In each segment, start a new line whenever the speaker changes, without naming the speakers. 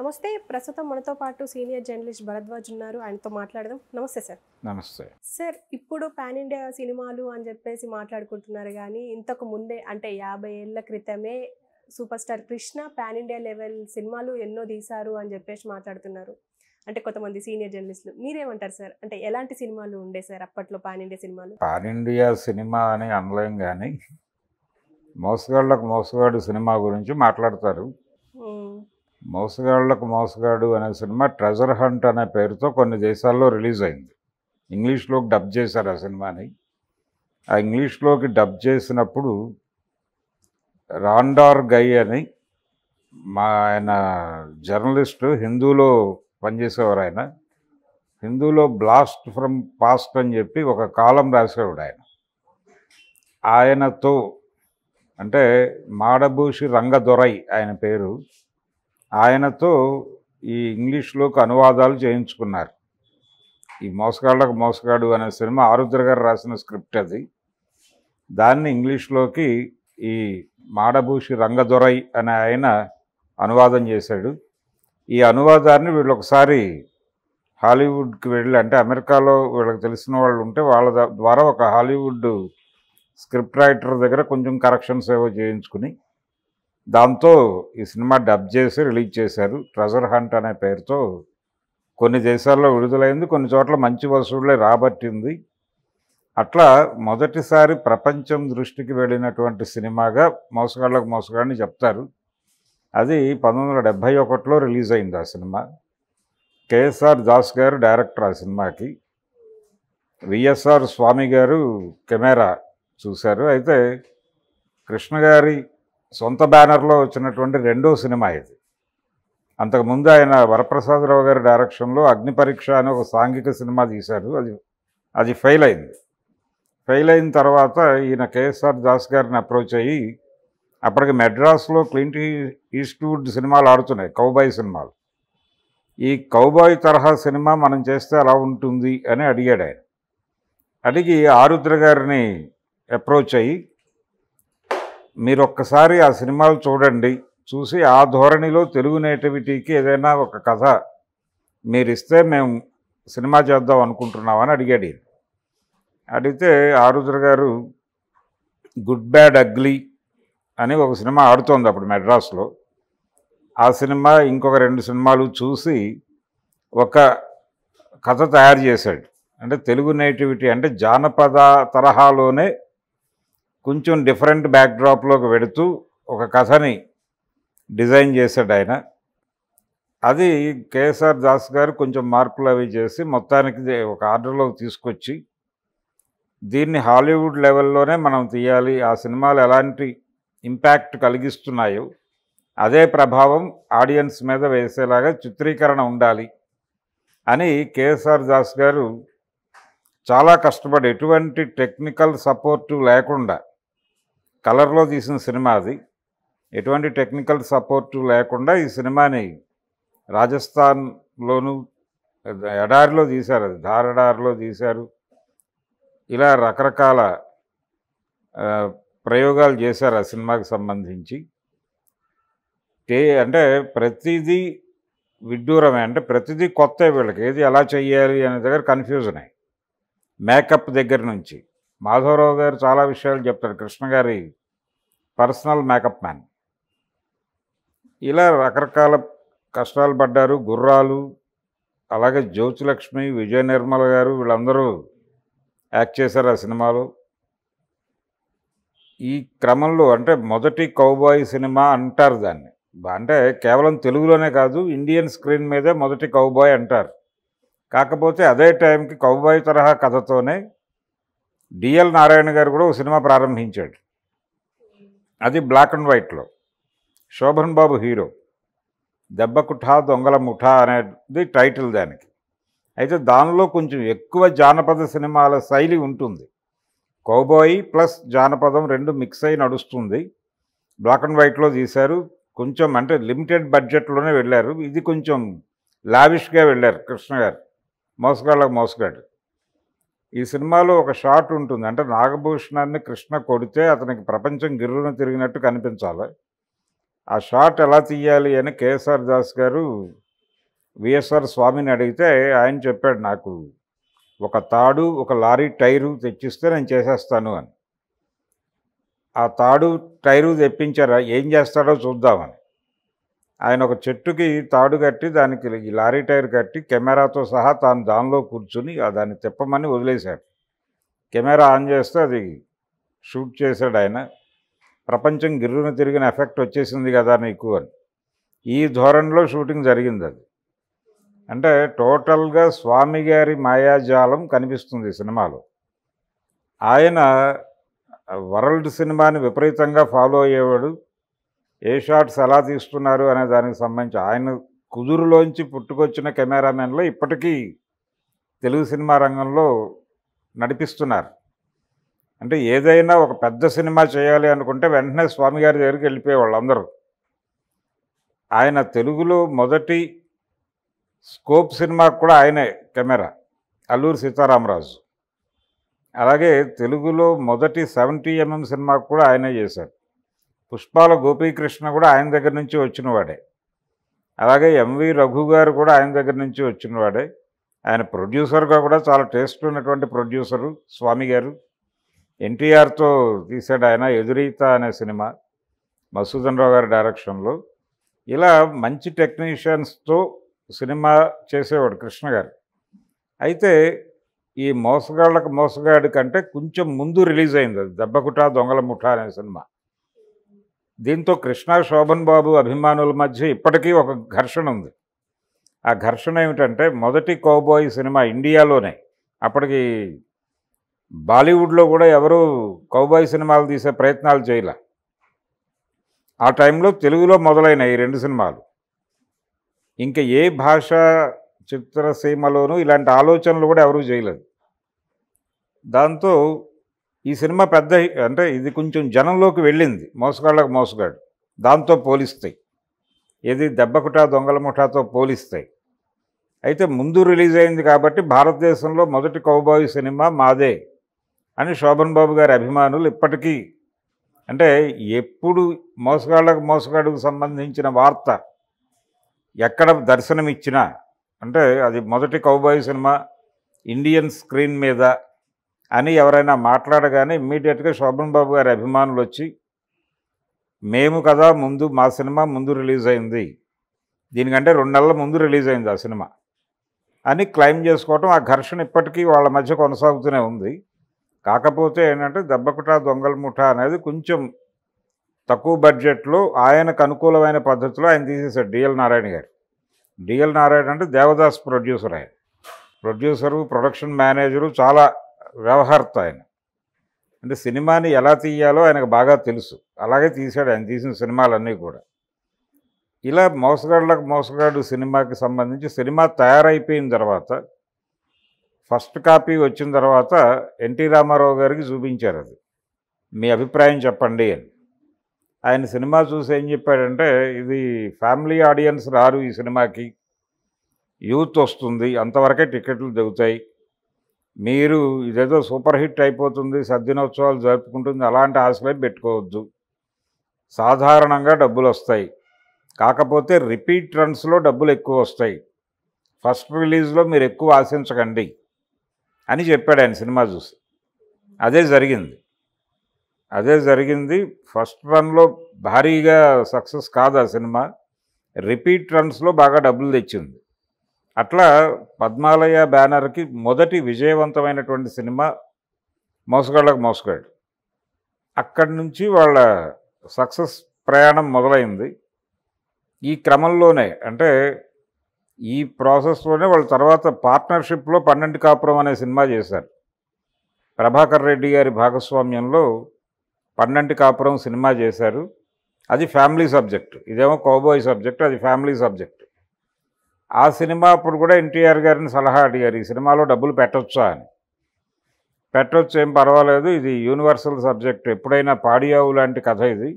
నమస్తే ప్రస్తుతం మనతో పాటు సీనియర్ జర్నలిస్ట్ భరద్వాజ్ ఉన్నారు ఆయనతో మాట్లాడదాం నమస్తే సార్ నమస్తే సార్ ఇప్పుడు పాన్ ఇండియా సినిమాలు అని చెప్పేసి మాట్లాడుకుంటున్నారు కానీ ఇంతకు ముందే అంటే యాభై ఏళ్ల క్రితమే super star Krishna pan India level సినిమాలు ఎన్నో తీశారు అని చెప్పేసి మాట్లాడుతున్నారు అంటే కొంతమంది సీనియర్ జర్నలిస్టులు మీరేమంటారు సార్ అంటే ఎలాంటి సినిమాలు ఉండే సార్ అప్పట్లో పాన్ ఇండియా సినిమాలు పాన్ ఇండియా సినిమా అని అనలేం కానీ మోసగాళ్ళకు మోసగాడు సినిమా గురించి మాట్లాడతారు మోసగాళ్లకు మోసగాడు అనే సినిమా ట్రెజర్ హంట్ అనే పేరుతో కొన్ని దేశాల్లో రిలీజ్ అయింది ఇంగ్లీష్లోకి డబ్ చేశారు ఆ సినిమాని ఆ ఇంగ్లీష్లోకి డబ్ చేసినప్పుడు రాండార్ గై అని మా ఆయన జర్నలిస్టు హిందూలో పనిచేసేవారు ఆయన హిందూలో బ్లాస్ట్ ఫ్రమ్ పాస్ట్ అని చెప్పి ఒక కాలం రాసేవాడు ఆయన ఆయనతో అంటే మాడభూషి రంగదొరై ఆయన పేరు ఆయనతో ఈ ఇంగ్లీష్లోకి అనువాదాలు చేయించుకున్నారు ఈ మోసగాళ్ళకు మోసగాడు అనే సినిమా ఆరుద్ర గారు రాసిన స్క్రిప్ట్ అది దాన్ని ఇంగ్లీష్లోకి ఈ మాడభూషి రంగదొరై అనే ఆయన అనువాదం చేశాడు ఈ అనువాదాన్ని వీళ్ళు ఒకసారి హాలీవుడ్కి వెళ్ళి అంటే అమెరికాలో వీళ్ళకి తెలిసిన వాళ్ళు ఉంటే వాళ్ళ ద్వారా ఒక హాలీవుడ్ స్క్రిప్ట్ రైటర్ దగ్గర కొంచెం కరెక్షన్స్ ఏవో చేయించుకుని దాంతో ఈ సినిమా డబ్ చేసి రిలీజ్ చేశారు ట్రెజర్ హంట్ అనే పేరుతో కొన్ని దేశాల్లో విడుదలైంది కొన్ని చోట్ల మంచి వసూళ్ళే రాబట్టింది అట్లా మొదటిసారి ప్రపంచం దృష్టికి వెళ్ళినటువంటి సినిమాగా మోసగాళ్ళకు మోసగాడిని చెప్తారు అది పంతొమ్మిది వందల డెబ్భై ఒకటిలో రిలీజ్ అయింది ఆ సినిమా కేఎస్ఆర్ దాస్ గారు డైరెక్టర్ ఆ సినిమాకి విఎస్ఆర్ స్వామి గారు కెమెరా చూశారు అయితే కృష్ణ గారి సొంత బ్యానర్లో వచ్చినటువంటి రెండో సినిమా ఇది అంతకుముందు ఆయన వరప్రసాదరావు గారి డైరెక్షన్లో అగ్ని పరీక్ష అనే ఒక సాంఘిక సినిమా తీశారు అది అది ఫెయిల్ అయింది ఫెయిల్ అయిన తర్వాత ఈయన కేఎస్ఆర్ దాస్ గారిని అప్రోచ్ అయ్యి అప్పటికి మెడ్రాస్లో క్లింట్ ఈస్ట్వుడ్ సినిమాలు ఆడుతున్నాయి కౌబాయ్ సినిమాలు ఈ కౌబాయ్ తరహా సినిమా మనం చేస్తే అలా ఉంటుంది అని అడిగాడు ఆయన అడిగి ఆరుద్ర గారిని అప్రోచ్ అయ్యి మీరు ఒక్కసారి ఆ సినిమాలు చూడండి చూసి ఆ ధోరణిలో తెలుగు నేటివిటీకి ఏదైనా ఒక కథ మీరు ఇస్తే మేము సినిమా చేద్దాం అనుకుంటున్నామని అడిగాడు ఈయన అడిగితే ఆరుద్ర గారు గుడ్ బ్యాడ్ అగ్లీ అని ఒక సినిమా ఆడుతోంది అప్పుడు మెడ్రాస్లో ఆ సినిమా ఇంకొక రెండు సినిమాలు చూసి ఒక కథ తయారు చేశాడు అంటే తెలుగు నేటివిటీ అంటే జానపద తరహాలోనే కొంచెం డిఫరెంట్ బ్యాక్డ్రాప్లోకి పెడుతూ ఒక కథని డిజైన్ చేశాడు ఆయన అది కేఎస్ఆర్ దాస్ గారు కొంచెం మార్పులు అవి చేసి మొత్తానికి ఒక ఆర్డర్లోకి తీసుకొచ్చి దీన్ని హాలీవుడ్ లెవెల్లోనే మనం తీయాలి ఆ సినిమాలు ఎలాంటి ఇంపాక్ట్ కలిగిస్తున్నాయో అదే ప్రభావం ఆడియన్స్ మీద వేసేలాగా చిత్రీకరణ ఉండాలి అని కేఎస్ఆర్ దాస్ గారు చాలా కష్టపడి ఎటువంటి టెక్నికల్ సపోర్టు లేకుండా కలర్లో తీసిన సినిమా అది ఎటువంటి టెక్నికల్ సపోర్ట్ లేకుండా ఈ సినిమాని రాజస్థాన్లోను ఎడారిలో తీశారు అది ధారడారిలో తీశారు ఇలా రకరకాల ప్రయోగాలు చేశారు ఆ సినిమాకి సంబంధించి టే అంటే ప్రతిదీ విడ్డూరమే అంటే ప్రతిదీ కొత్త వీళ్ళకి ఏది ఎలా చేయాలి అనే దగ్గర కన్ఫ్యూజన్ అయ్యి మేకప్ దగ్గర నుంచి మాధవరావు గారు చాలా విషయాలు చెప్తాడు కృష్ణ గారి పర్సనల్ మేకప్ మ్యాన్ ఇలా రకరకాల కష్టాలు పడ్డారు గుర్రాలు అలాగే జ్యోతిలక్ష్మి విజయ నిర్మల గారు వీళ్ళందరూ యాక్ట్ చేశారు ఆ సినిమాలో ఈ క్రమంలో అంటే మొదటి కౌబాయ్ సినిమా అంటారు దాన్ని అంటే కేవలం తెలుగులోనే కాదు ఇండియన్ స్క్రీన్ మీదే మొదటి కౌబాయ్ అంటారు కాకపోతే అదే టైంకి కౌబాయ్ తరహా కథతోనే డిఎల్ నారాయణ గారు కూడా ఒక సినిమా ప్రారంభించాడు అది బ్లాక్ అండ్ వైట్లో శోభన్ బాబు హీరో దెబ్బ కుఠా దొంగల ముఠా అనేది టైటిల్ దానికి అయితే దానిలో కొంచెం ఎక్కువ జానపద సినిమాల శైలి ఉంటుంది కౌబాయి ప్లస్ జానపదం రెండు మిక్స్ అయి నడుస్తుంది బ్లాక్ అండ్ వైట్లో తీశారు కొంచెం అంటే లిమిటెడ్ బడ్జెట్లోనే వెళ్ళారు ఇది కొంచెం లావిష్గా వెళ్ళారు కృష్ణ గారు మోసగాళ్ళకు మోసగాడు ఈ సినిమాలో ఒక షాట్ ఉంటుంది అంటే నాగభూషణాన్ని కృష్ణ కొడితే అతనికి ప్రపంచం గిర్రును తిరిగినట్టు కనిపించాలి ఆ షాట్ ఎలా తీయాలి అని కేఎస్ఆర్ దాస్ గారు విఎస్ఆర్ స్వామిని అడిగితే ఆయన చెప్పాడు నాకు ఒక తాడు ఒక లారీ టైరు తెచ్చిస్తే నేను చేసేస్తాను అని ఆ తాడు టైరు తెప్పించారా ఏం చేస్తాడో చూద్దామని ఆయన ఒక చెట్టుకి తాడు కట్టి దానికి లారీ టైర్ కట్టి కెమెరాతో సహా తాను దానిలో కూర్చుని దాన్ని తిప్పమని వదిలేశాడు కెమెరా ఆన్ చేస్తే అది షూట్ చేశాడు ఆయన ప్రపంచం గిర్రును తిరిగిన ఎఫెక్ట్ వచ్చేసింది కదా నీకు అని ఈ ధోరణిలో షూటింగ్ జరిగింది అది అంటే టోటల్గా స్వామి గారి మాయాజాలం కనిపిస్తుంది సినిమాలో ఆయన వరల్డ్ సినిమాని విపరీతంగా ఫాలో అయ్యేవాడు ఏ షాట్స్ ఎలా తీస్తున్నారు అనే దానికి సంబంధించి ఆయన కుదురులోంచి పుట్టుకొచ్చిన కెమెరామెన్లో ఇప్పటికీ తెలుగు సినిమా రంగంలో నడిపిస్తున్నారు అంటే ఏదైనా ఒక పెద్ద సినిమా చేయాలి అనుకుంటే వెంటనే స్వామి గారి దగ్గరికి వెళ్ళిపోయేవాళ్ళు అందరూ ఆయన తెలుగులో మొదటి స్కోప్ సినిమాకు కూడా ఆయనే కెమెరా అల్లూరు సీతారామరాజు అలాగే తెలుగులో మొదటి సెవెంటీ ఎంఎం సినిమాకు కూడా ఆయనే చేశారు పుష్పాల గోపీకృష్ణ కూడా ఆయన దగ్గర నుంచి వచ్చినవాడే అలాగే ఎంవి రఘు గారు కూడా ఆయన దగ్గర నుంచి వచ్చినవాడే ఆయన ప్రొడ్యూసర్గా కూడా చాలా టేస్ట్ ఉన్నటువంటి ప్రొడ్యూసరు స్వామి గారు ఎన్టీఆర్తో తీశాడు ఆయన ఎదురీత అనే సినిమా మసూదన్ రావు గారి డైరెక్షన్లో ఇలా మంచి టెక్నీషియన్స్తో సినిమా చేసేవాడు కృష్ణ గారు అయితే ఈ మోసగాళ్ళకు మోసగాడి కంటే కొంచెం ముందు రిలీజ్ అయింది అది దెబ్బకుట దొంగల ముఠ అనే సినిమా దీంతో కృష్ణ శోభన్ బాబు అభిమానుల మధ్య ఇప్పటికీ ఒక ఘర్షణ ఉంది ఆ ఘర్షణ ఏమిటంటే మొదటి కౌబాయ్ సినిమా ఇండియాలోనే అప్పటికి బాలీవుడ్లో కూడా ఎవరు కౌబాయ్ సినిమాలు తీసే ప్రయత్నాలు చేయలే ఆ టైంలో తెలుగులో మొదలైన ఈ రెండు సినిమాలు ఇంకా ఏ భాష చిత్రసీమలోనూ ఇలాంటి ఆలోచనలు కూడా ఎవరూ చేయలేదు దాంతో ఈ సినిమా పెద్ద అంటే ఇది కొంచెం జనంలోకి వెళ్ళింది మోసగాళ్ళకు మోసగాడు దాంతో పోలిస్తాయి ఏది దెబ్బకుట దొంగల ముఠాతో పోలిస్తాయి అయితే ముందు రిలీజ్ అయింది కాబట్టి భారతదేశంలో మొదటి కౌబాయి సినిమా మాదే అని శోభన్ బాబు గారి అభిమానులు ఇప్పటికీ అంటే ఎప్పుడు మోసగాళ్ళకు మోసగాడుకు సంబంధించిన వార్త ఎక్కడ దర్శనమిచ్చినా అంటే అది మొదటి కౌబాయి సినిమా ఇండియన్ స్క్రీన్ మీద అని ఎవరైనా మాట్లాడగానే ఇమ్మీడియట్గా శోభన్ బాబు గారి అభిమానులు వచ్చి మేము కదా ముందు మా సినిమా ముందు రిలీజ్ అయింది దీనికంటే రెండు నెలల ముందు రిలీజ్ అయింది ఆ సినిమా అని క్లైమ్ చేసుకోవటం ఆ ఘర్షణ ఇప్పటికీ వాళ్ళ మధ్య కొనసాగుతూనే ఉంది కాకపోతే ఏంటంటే దెబ్బకుట దొంగల ముఠ అనేది కొంచెం తక్కువ బడ్జెట్లో ఆయనకు అనుకూలమైన పద్ధతిలో ఆయన తీసేశాడు డిఎల్ నారాయణ గారు డిఎల్ నారాయణ అంటే దేవదాస్ ప్రొడ్యూసర్ ఆయన ప్రొడ్యూసరు ప్రొడక్షన్ మేనేజరు చాలా వ్యవహర్త ఆయన అంటే సినిమాని ఎలా తీయాలో ఆయనకు బాగా తెలుసు అలాగే తీశాడు ఆయన తీసిన సినిమాలన్నీ కూడా ఇలా మోసగాళ్ళకు మోసగాడు సినిమాకి సంబంధించి సినిమా తయారైపోయిన తర్వాత ఫస్ట్ కాపీ వచ్చిన తర్వాత ఎన్టీ రామారావు గారికి చూపించారు అది మీ అభిప్రాయం చెప్పండి అని ఆయన సినిమా చూసి ఏం చెప్పాడంటే ఇది ఫ్యామిలీ ఆడియన్స్ రారు ఈ సినిమాకి యూత్ వస్తుంది అంతవరకే టికెట్లు దిగుతాయి మీరు ఇదేదో సూపర్ హిట్ అయిపోతుంది సద్దినోత్సవాలు జరుపుకుంటుంది అలాంటి ఆశలే పెట్టుకోవద్దు సాధారణంగా డబ్బులు వస్తాయి కాకపోతే రిపీట్ రన్స్లో డబ్బులు ఎక్కువ వస్తాయి ఫస్ట్ రిలీజ్లో మీరు ఎక్కువ ఆశించకండి అని చెప్పాడు ఆయన సినిమా చూసి అదే జరిగింది అదే జరిగింది ఫస్ట్ రన్లో భారీగా సక్సెస్ కాదు ఆ సినిమా రిపీట్ రన్స్లో బాగా డబ్బులు తెచ్చింది అట్లా పద్మాలయ బ్యానర్కి మొదటి విజయవంతమైనటువంటి సినిమా మోసగాళ్ళకు మోసగాడు అక్కడి నుంచి వాళ్ళ సక్సెస్ ప్రయాణం మొదలైంది ఈ క్రమంలోనే అంటే ఈ ప్రాసెస్లోనే వాళ్ళు తర్వాత పార్ట్నర్షిప్లో పన్నెండు కాపురం అనే సినిమా చేశారు ప్రభాకర్ రెడ్డి గారి భాగస్వామ్యంలో పన్నెండు కాపురం సినిమా చేశారు అది ఫ్యామిలీ సబ్జెక్ట్ ఇదేమో కోబోయ్ సబ్జెక్ట్ అది ఫ్యామిలీ సబ్జెక్ట్ ఆ సినిమా అప్పుడు కూడా ఎన్టీఆర్ గారిని సలహా అడిగారు ఈ సినిమాలో డబ్బులు పెట్టొచ్చా అని పెట్టొచ్చు ఏం పర్వాలేదు ఇది యూనివర్సల్ సబ్జెక్ట్ ఎప్పుడైనా పాడియావు లాంటి కథ ఇది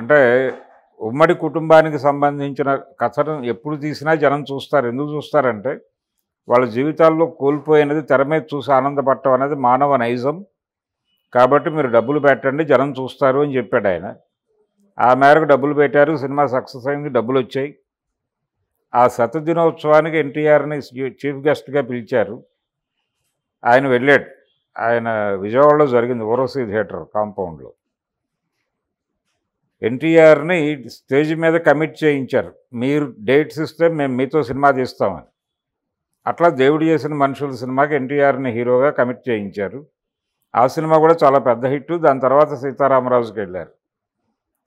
అంటే ఉమ్మడి కుటుంబానికి సంబంధించిన కథను ఎప్పుడు తీసినా జనం చూస్తారు ఎందుకు చూస్తారంటే వాళ్ళ జీవితాల్లో కోల్పోయినది తెర మీద చూసి ఆనందపడటం అనేది మానవ నైజం కాబట్టి మీరు డబ్బులు పెట్టండి జనం చూస్తారు అని చెప్పాడు ఆయన ఆ మేరకు డబ్బులు పెట్టారు సినిమా సక్సెస్ అయింది డబ్బులు వచ్చాయి ఆ శతదినోత్సవానికి ఎన్టీఆర్ని చీఫ్ గెస్ట్గా పిలిచారు ఆయన వెళ్ళాడు ఆయన విజయవాడలో జరిగింది ఓరోసీ థియేటర్ కాంపౌండ్లో ఎన్టీఆర్ని స్టేజ్ మీద కమిట్ చేయించారు మీరు డేట్స్ ఇస్తే మేము మీతో సినిమా తీస్తామని అట్లా దేవుడు చేసిన మనుషుల సినిమాకి ఎన్టీఆర్ని హీరోగా కమిట్ చేయించారు ఆ సినిమా కూడా చాలా పెద్ద హిట్టు దాని తర్వాత సీతారామరాజుకి వెళ్ళారు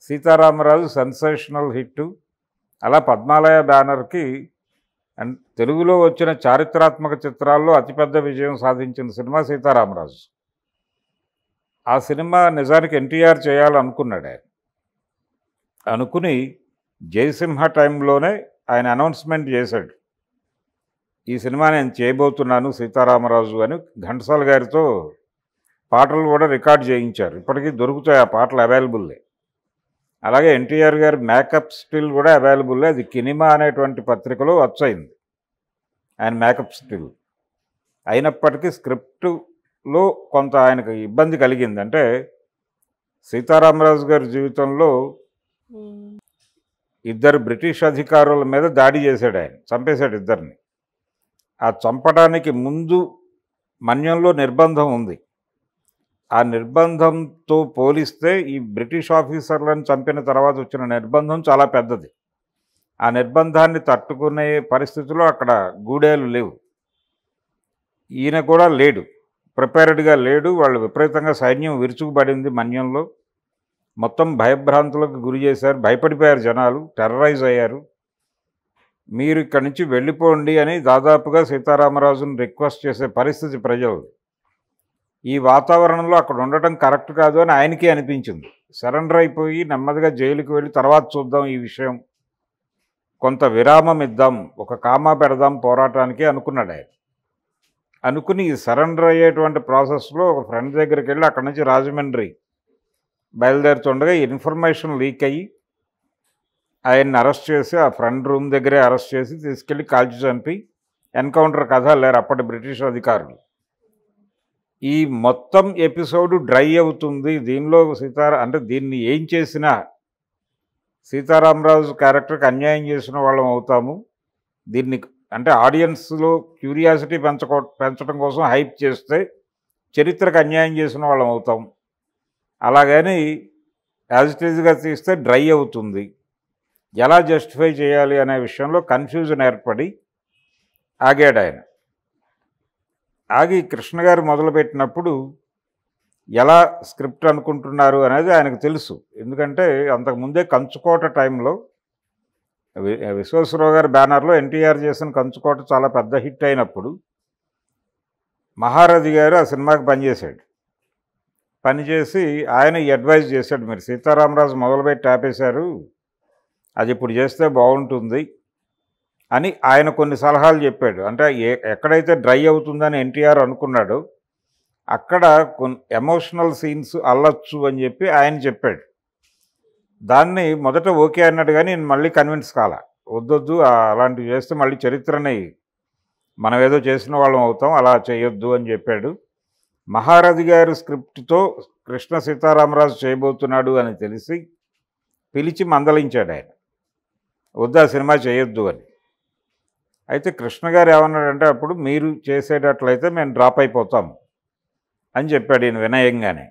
సీతారామరాజు సెన్సేషనల్ హిట్టు అలా పద్మాలయ బ్యానర్కి అండ్ తెలుగులో వచ్చిన చారిత్రాత్మక చిత్రాల్లో అతిపెద్ద విజయం సాధించిన సినిమా సీతారామరాజు ఆ సినిమా నిజానికి ఎన్టీఆర్ చేయాలనుకున్నాడు ఆయన అనుకుని జయసింహ టైంలోనే ఆయన అనౌన్స్మెంట్ చేశాడు ఈ సినిమా నేను చేయబోతున్నాను సీతారామరాజు అని ఘంటసాల గారితో పాటలు కూడా రికార్డ్ చేయించారు ఇప్పటికీ దొరుకుతాయి ఆ పాటలు అవైలబుల్లే అలాగే ఎన్టీఆర్ గారి మేకప్ స్టిల్ కూడా అవైలబుల్ అది కినిమా అనేటువంటి పత్రికలో వచ్చయింది ఆయన మేకప్ స్టిల్ అయినప్పటికీ స్క్రిప్ట్లో కొంత ఆయనకు ఇబ్బంది కలిగింది అంటే సీతారామరాజు గారి జీవితంలో ఇద్దరు బ్రిటిష్ అధికారుల మీద దాడి చేశాడు ఆయన చంపేశాడు ఇద్దరిని ఆ చంపడానికి ముందు మన్యంలో నిర్బంధం ఉంది ఆ నిర్బంధంతో పోలిస్తే ఈ బ్రిటిష్ ఆఫీసర్లను చంపిన తర్వాత వచ్చిన నిర్బంధం చాలా పెద్దది ఆ నిర్బంధాన్ని తట్టుకునే పరిస్థితిలో అక్కడ గూడేలు లేవు ఈయన కూడా లేడు ప్రిపేర్డ్గా లేడు వాళ్ళు విపరీతంగా సైన్యం విరుచుకుపడింది మన్యంలో మొత్తం భయభ్రాంతులకు గురి చేశారు భయపడిపోయారు జనాలు టెర్రరైజ్ అయ్యారు మీరు ఇక్కడి నుంచి వెళ్ళిపోండి అని దాదాపుగా సీతారామరాజును రిక్వెస్ట్ చేసే పరిస్థితి ప్రజలు ఈ వాతావరణంలో అక్కడ ఉండటం కరెక్ట్ కాదు అని ఆయనకే అనిపించింది సరెండర్ అయిపోయి నెమ్మదిగా జైలుకి వెళ్ళి తర్వాత చూద్దాం ఈ విషయం కొంత విరామం ఇద్దాం ఒక కామా పెడదాం పోరాటానికి అనుకున్నాడు ఆయన అనుకుని సరెండర్ అయ్యేటువంటి ప్రాసెస్లో ఒక ఫ్రెండ్ దగ్గరికి వెళ్ళి అక్కడి నుంచి రాజమండ్రి బయలుదేరుతుండగా ఇన్ఫర్మేషన్ లీక్ అయ్యి ఆయన్ని అరెస్ట్ చేసి ఆ ఫ్రెండ్ రూమ్ దగ్గరే అరెస్ట్ చేసి తీసుకెళ్ళి కాల్చి చంపి ఎన్కౌంటర్ కథ లేరు అప్పటి బ్రిటిష్ అధికారులు ఈ మొత్తం ఎపిసోడ్ డ్రై అవుతుంది దీనిలో సీతారా అంటే దీన్ని ఏం చేసినా సీతారామరాజు క్యారెక్టర్కి అన్యాయం చేసిన వాళ్ళం అవుతాము దీన్ని అంటే ఆడియన్స్లో క్యూరియాసిటీ పెంచకో పెంచడం కోసం హైప్ చేస్తే చరిత్రకు అన్యాయం చేసిన వాళ్ళం అవుతాము అలాగని యాజ్ ఇట్ తీస్తే డ్రై అవుతుంది ఎలా జస్టిఫై చేయాలి అనే విషయంలో కన్ఫ్యూజన్ ఏర్పడి ఆగాడు ఆయన ఆగి కృష్ణ గారు మొదలుపెట్టినప్పుడు ఎలా స్క్రిప్ట్ అనుకుంటున్నారు అనేది ఆయనకు తెలుసు ఎందుకంటే అంతకుముందే కంచుకోట టైంలో విశ్వేశ్వరరావు గారి బ్యానర్లో ఎన్టీఆర్ చేసిన కంచుకోట చాలా పెద్ద హిట్ అయినప్పుడు మహారాజు గారు ఆ సినిమాకి పనిచేశాడు పనిచేసి ఆయన అడ్వైజ్ చేశాడు మీరు సీతారామరాజు మొదలుపెట్టి ఆపేశారు అది ఇప్పుడు చేస్తే బాగుంటుంది అని ఆయన కొన్ని సలహాలు చెప్పాడు అంటే ఎక్కడైతే డ్రై అవుతుందని ఎన్టీఆర్ అనుకున్నాడు అక్కడ కొన్ని ఎమోషనల్ సీన్స్ అల్లొచ్చు అని చెప్పి ఆయన చెప్పాడు దాన్ని మొదట ఓకే అన్నాడు కానీ నేను మళ్ళీ కన్విన్స్ కాల వద్దొద్దు అలాంటివి చేస్తే మళ్ళీ చరిత్రనే మనం ఏదో చేసిన వాళ్ళం అవుతాం అలా చేయొద్దు అని చెప్పాడు మహారథి గారి స్క్రిప్ట్తో కృష్ణ సీతారామరాజు చేయబోతున్నాడు అని తెలిసి పిలిచి మందలించాడు ఆయన వద్దు ఆ సినిమా చేయొద్దు అని అయితే కృష్ణ గారు ఏమన్నాడంటే అప్పుడు మీరు చేసేటట్లయితే మేము డ్రాప్ అయిపోతాం అని చెప్పాడు ఈయన వినయంగానే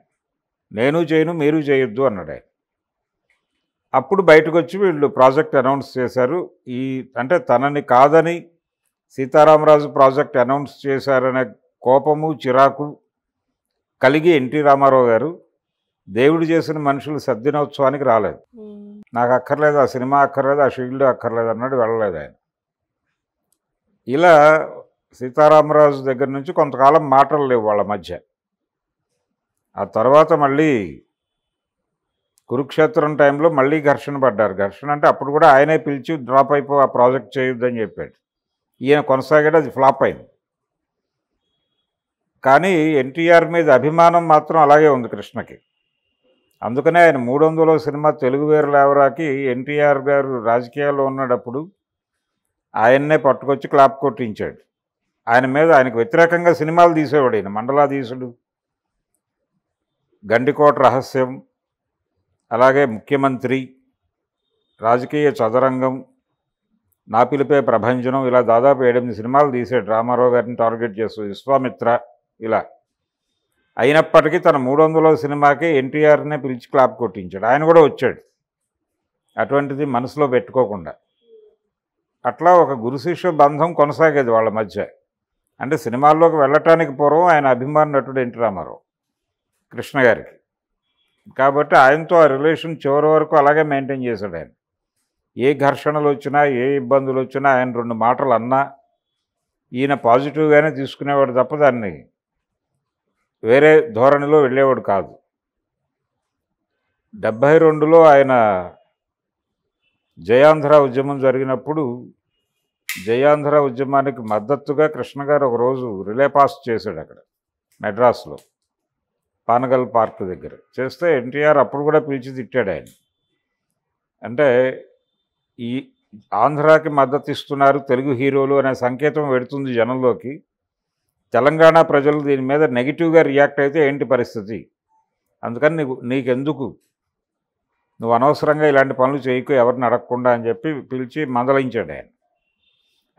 నేను చేయను మీరు చేయొద్దు అన్నాడు అప్పుడు బయటకు వచ్చి వీళ్ళు ప్రాజెక్ట్ అనౌన్స్ చేశారు ఈ అంటే తనని కాదని సీతారామరాజు ప్రాజెక్ట్ అనౌన్స్ చేశారనే కోపము చిరాకు కలిగి ఎన్టీ రామారావు గారు దేవుడు చేసిన మనుషులు సద్దినోత్సవానికి రాలేదు నాకు అక్కర్లేదు ఆ సినిమా అక్కర్లేదు ఆ షీల్డ్ అక్కర్లేదు అన్నాడు వెళ్ళలేదు ఆయన ఇలా సీతారామరాజు దగ్గర నుంచి కొంతకాలం మాటలు లేవు వాళ్ళ మధ్య ఆ తర్వాత మళ్ళీ కురుక్షేత్రం టైంలో మళ్ళీ ఘర్షణ పడ్డారు ఘర్షణ అంటే అప్పుడు కూడా ఆయనే పిలిచి డ్రాప్ అయిపో ఆ ప్రాజెక్ట్ చేయొద్దని చెప్పాడు ఈయన కొనసాగాడు అది ఫ్లాప్ అయింది కానీ ఎన్టీఆర్ మీద అభిమానం మాత్రం అలాగే ఉంది కృష్ణకి అందుకనే ఆయన మూడు సినిమా తెలుగు వేరు లేవరాకి ఎన్టీఆర్ గారు రాజకీయాల్లో ఉన్నప్పుడు ఆయన్నే పట్టుకొచ్చి క్లాప్ కొట్టించాడు ఆయన మీద ఆయనకు వ్యతిరేకంగా సినిమాలు తీసేవాడు ఆయన మండలాధీశుడు గండికోట రహస్యం అలాగే ముఖ్యమంత్రి రాజకీయ చదరంగం నా పిలిపే ప్రభంజనం ఇలా దాదాపు ఏడెనిమిది సినిమాలు తీసాడు రామారావు గారిని టార్గెట్ చేస్తూ విశ్వామిత్ర ఇలా అయినప్పటికీ తన మూడు వందల సినిమాకి ఎన్టీఆర్నే పిలిచి క్లాప్ కొట్టించాడు ఆయన కూడా వచ్చాడు అటువంటిది మనసులో పెట్టుకోకుండా అట్లా ఒక గురు శిష్య బంధం కొనసాగేది వాళ్ళ మధ్య అంటే సినిమాల్లోకి వెళ్ళటానికి పూర్వం ఆయన అభిమాన నటుడు ఎన్టీ రామారావు కృష్ణ గారికి కాబట్టి ఆయనతో ఆ రిలేషన్ చివరి వరకు అలాగే మెయింటైన్ చేశాడు ఆయన ఏ ఘర్షణలు వచ్చినా ఏ ఇబ్బందులు వచ్చినా ఆయన రెండు మాటలు అన్నా ఈయన పాజిటివ్గానే తీసుకునేవాడు తప్ప దాన్ని వేరే ధోరణిలో వెళ్ళేవాడు కాదు డెబ్భై రెండులో ఆయన జయాంధ్ర ఉద్యమం జరిగినప్పుడు జయాంధ్ర ఉద్యమానికి మద్దతుగా కృష్ణ గారు ఒకరోజు రిలే పాస్ చేశాడు అక్కడ మెడ్రాస్లో పానగల్ పార్క్ దగ్గర చేస్తే ఎన్టీఆర్ అప్పుడు కూడా పిలిచి తిట్టాడు ఆయన అంటే ఈ ఆంధ్రాకి మద్దతు ఇస్తున్నారు తెలుగు హీరోలు అనే సంకేతం పెడుతుంది జనంలోకి తెలంగాణ ప్రజలు దీని మీద నెగిటివ్గా రియాక్ట్ అయితే ఏంటి పరిస్థితి అందుకని నీకు నీకెందుకు నువ్వు అనవసరంగా ఇలాంటి పనులు చేయకు ఎవరిని అడగకుండా అని చెప్పి పిలిచి మందలించాడు ఆయన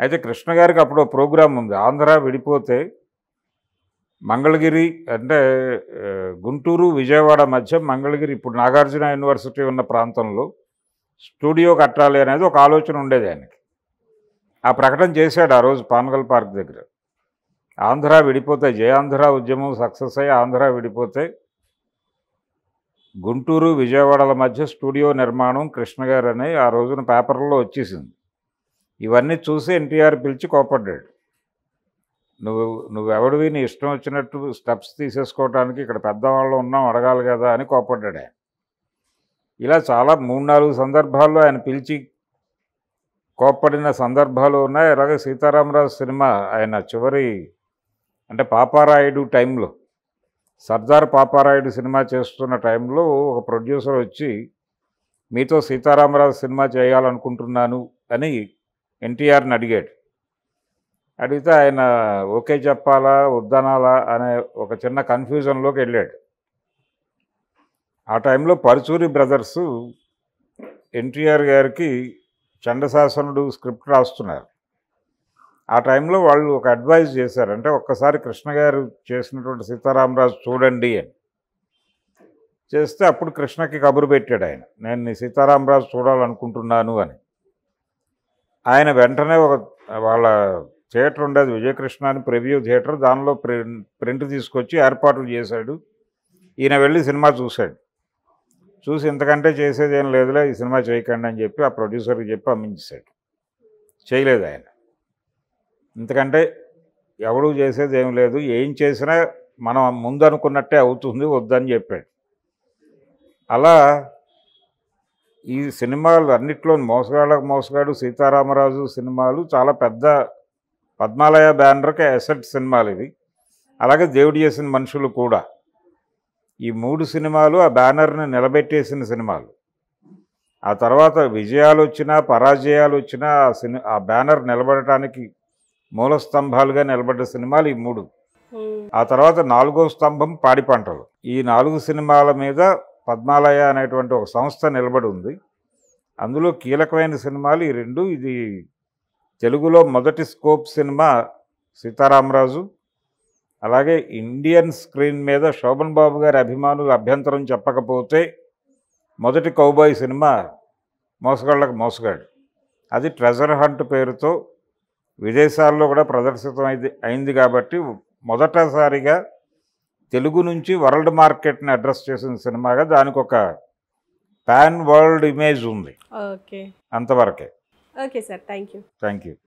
అయితే కృష్ణ గారికి అప్పుడు ప్రోగ్రాం ఉంది ఆంధ్ర విడిపోతే మంగళగిరి అంటే గుంటూరు విజయవాడ మధ్య మంగళగిరి ఇప్పుడు నాగార్జున యూనివర్సిటీ ఉన్న ప్రాంతంలో స్టూడియో కట్టాలి అనేది ఒక ఆలోచన ఉండేది ఆయనకి ఆ ప్రకటన చేశాడు ఆ రోజు పానగల్ పార్క్ దగ్గర ఆంధ్ర విడిపోతే జయాంధ్ర ఉద్యమం సక్సెస్ అయ్యి ఆంధ్ర విడిపోతే గుంటూరు విజయవాడల మధ్య స్టూడియో నిర్మాణం కృష్ణగారు అని ఆ రోజున పేపర్లో వచ్చేసింది ఇవన్నీ చూసి ఎన్టీఆర్ పిలిచి కోపడ్డాడు నువ్వు నువ్వెవడివి నీ ఇష్టం వచ్చినట్టు స్టెప్స్ తీసేసుకోవడానికి ఇక్కడ పెద్దవాళ్ళు ఉన్నాం అడగాలి కదా అని కోపడ్డాడు ఇలా చాలా మూడు నాలుగు సందర్భాల్లో ఆయన పిలిచి కోప్పడిన సందర్భాలు ఉన్నాయి అలాగే సీతారామరాజు సినిమా ఆయన చివరి అంటే పాపారాయుడు టైంలో సర్దార్ పాపారాయుడు సినిమా చేస్తున్న టైంలో ఒక ప్రొడ్యూసర్ వచ్చి మీతో సీతారామరాజు సినిమా చేయాలనుకుంటున్నాను అని ఎన్టీఆర్ని అడిగాడు అడిగితే ఆయన ఓకే చెప్పాలా వద్దనాలా అనే ఒక చిన్న కన్ఫ్యూజన్లోకి వెళ్ళాడు ఆ టైంలో పరుచూరి బ్రదర్సు ఎన్టీఆర్ గారికి చండశాసనుడు స్క్రిప్ట్ రాస్తున్నారు ఆ టైంలో వాళ్ళు ఒక అడ్వైజ్ చేశారంటే ఒక్కసారి కృష్ణ గారు చేసినటువంటి సీతారామరాజు చూడండి అని చేస్తే అప్పుడు కృష్ణకి కబురు పెట్టాడు ఆయన నేను నీ సీతారామరాజు చూడాలనుకుంటున్నాను అని ఆయన వెంటనే ఒక వాళ్ళ థియేటర్ ఉండేది విజయకృష్ణ అని ప్రివ్యూ థియేటర్ దానిలో ప్రింట్ తీసుకొచ్చి ఏర్పాట్లు చేశాడు ఈయన వెళ్ళి సినిమా చూశాడు చూసి ఇంతకంటే చేసేది ఏం లేదులే ఈ సినిమా చేయకండి అని చెప్పి ఆ ప్రొడ్యూసర్కి చెప్పి అమ్మించేశాడు చేయలేదు ఆయన ఎందుకంటే ఎవడు చేసేది ఏం లేదు ఏం చేసినా మనం ముందనుకున్నట్టే అవుతుంది వద్దని చెప్పాడు అలా ఈ సినిమాలు అన్నిట్లో మోసగాళ్ళకు మోసగాడు సీతారామరాజు సినిమాలు చాలా పెద్ద పద్మాలయ బ్యానర్కి అసెట్ సినిమాలు ఇవి అలాగే దేవుడు చేసిన మనుషులు కూడా ఈ మూడు సినిమాలు ఆ బ్యానర్ని నిలబెట్టేసిన సినిమాలు ఆ తర్వాత విజయాలు వచ్చినా పరాజయాలు వచ్చినా ఆ సిని ఆ బ్యానర్ నిలబడటానికి మూల స్తంభాలుగా నిలబడ్డ సినిమాలు ఈ మూడు ఆ తర్వాత నాలుగో స్తంభం పాడి పంటలు ఈ నాలుగు సినిమాల మీద పద్మాలయ అనేటువంటి ఒక సంస్థ నిలబడి ఉంది అందులో కీలకమైన సినిమాలు ఈ రెండు ఇది తెలుగులో మొదటి స్కోప్ సినిమా సీతారామరాజు అలాగే ఇండియన్ స్క్రీన్ మీద శోభన్ బాబు గారి అభిమానులు అభ్యంతరం చెప్పకపోతే మొదటి కౌబాయ్ సినిమా మోసగాళ్ళకు మోసగాడు అది ట్రెజర్ హంట్ పేరుతో విదేశాల్లో కూడా ప్రదర్శితం అయింది కాబట్టి మొదటసారిగా తెలుగు నుంచి వరల్డ్ మార్కెట్ని అడ్రస్ చేసిన సినిమాగా దానికి ఒక ప్యాన్ వరల్డ్ ఇమేజ్ ఉంది అంతవరకే okay sir thank you thank you